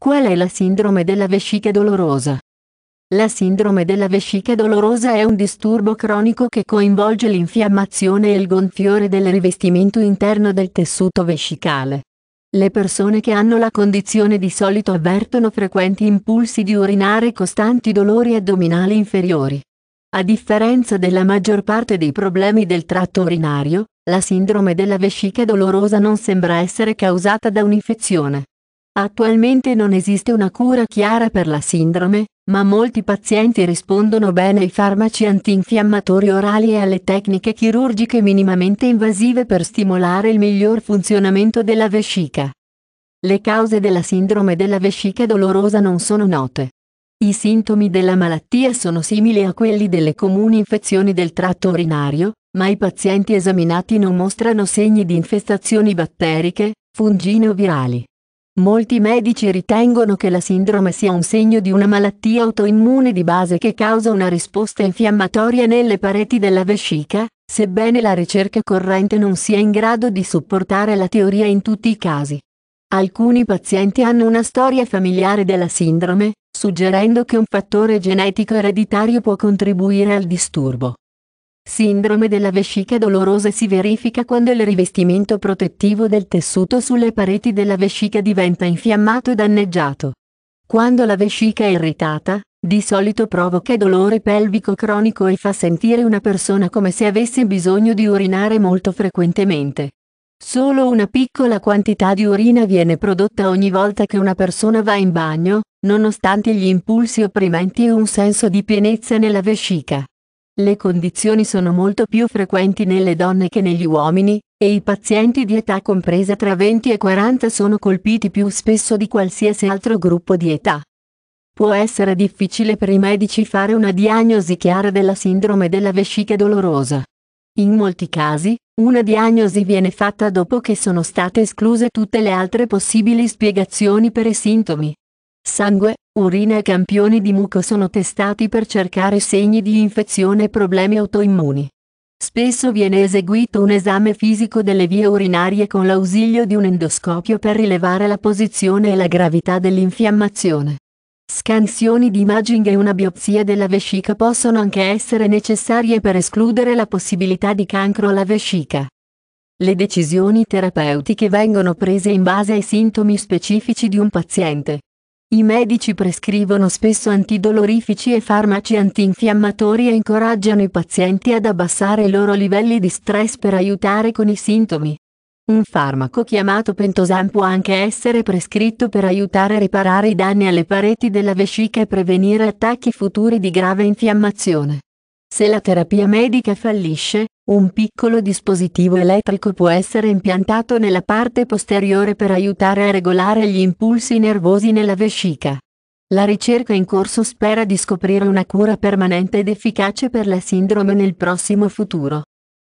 Qual è la sindrome della vescica dolorosa? La sindrome della vescica dolorosa è un disturbo cronico che coinvolge l'infiammazione e il gonfiore del rivestimento interno del tessuto vescicale. Le persone che hanno la condizione di solito avvertono frequenti impulsi di urinare e costanti dolori addominali inferiori. A differenza della maggior parte dei problemi del tratto urinario, la sindrome della vescica dolorosa non sembra essere causata da un'infezione. Attualmente non esiste una cura chiara per la sindrome, ma molti pazienti rispondono bene ai farmaci antinfiammatori orali e alle tecniche chirurgiche minimamente invasive per stimolare il miglior funzionamento della vescica. Le cause della sindrome della vescica dolorosa non sono note. I sintomi della malattia sono simili a quelli delle comuni infezioni del tratto urinario, ma i pazienti esaminati non mostrano segni di infestazioni batteriche, fungine o virali. Molti medici ritengono che la sindrome sia un segno di una malattia autoimmune di base che causa una risposta infiammatoria nelle pareti della vescica, sebbene la ricerca corrente non sia in grado di supportare la teoria in tutti i casi. Alcuni pazienti hanno una storia familiare della sindrome, suggerendo che un fattore genetico ereditario può contribuire al disturbo. Sindrome della vescica dolorosa si verifica quando il rivestimento protettivo del tessuto sulle pareti della vescica diventa infiammato e danneggiato. Quando la vescica è irritata, di solito provoca dolore pelvico cronico e fa sentire una persona come se avesse bisogno di urinare molto frequentemente. Solo una piccola quantità di urina viene prodotta ogni volta che una persona va in bagno, nonostante gli impulsi opprimenti e un senso di pienezza nella vescica. Le condizioni sono molto più frequenti nelle donne che negli uomini, e i pazienti di età compresa tra 20 e 40 sono colpiti più spesso di qualsiasi altro gruppo di età. Può essere difficile per i medici fare una diagnosi chiara della sindrome della vescica dolorosa. In molti casi, una diagnosi viene fatta dopo che sono state escluse tutte le altre possibili spiegazioni per i sintomi sangue, urina e campioni di muco sono testati per cercare segni di infezione e problemi autoimmuni. Spesso viene eseguito un esame fisico delle vie urinarie con l'ausilio di un endoscopio per rilevare la posizione e la gravità dell'infiammazione. Scansioni di imaging e una biopsia della vescica possono anche essere necessarie per escludere la possibilità di cancro alla vescica. Le decisioni terapeutiche vengono prese in base ai sintomi specifici di un paziente, i medici prescrivono spesso antidolorifici e farmaci antinfiammatori e incoraggiano i pazienti ad abbassare i loro livelli di stress per aiutare con i sintomi. Un farmaco chiamato pentosan può anche essere prescritto per aiutare a riparare i danni alle pareti della vescica e prevenire attacchi futuri di grave infiammazione. Se la terapia medica fallisce, un piccolo dispositivo elettrico può essere impiantato nella parte posteriore per aiutare a regolare gli impulsi nervosi nella vescica. La ricerca in corso spera di scoprire una cura permanente ed efficace per la sindrome nel prossimo futuro.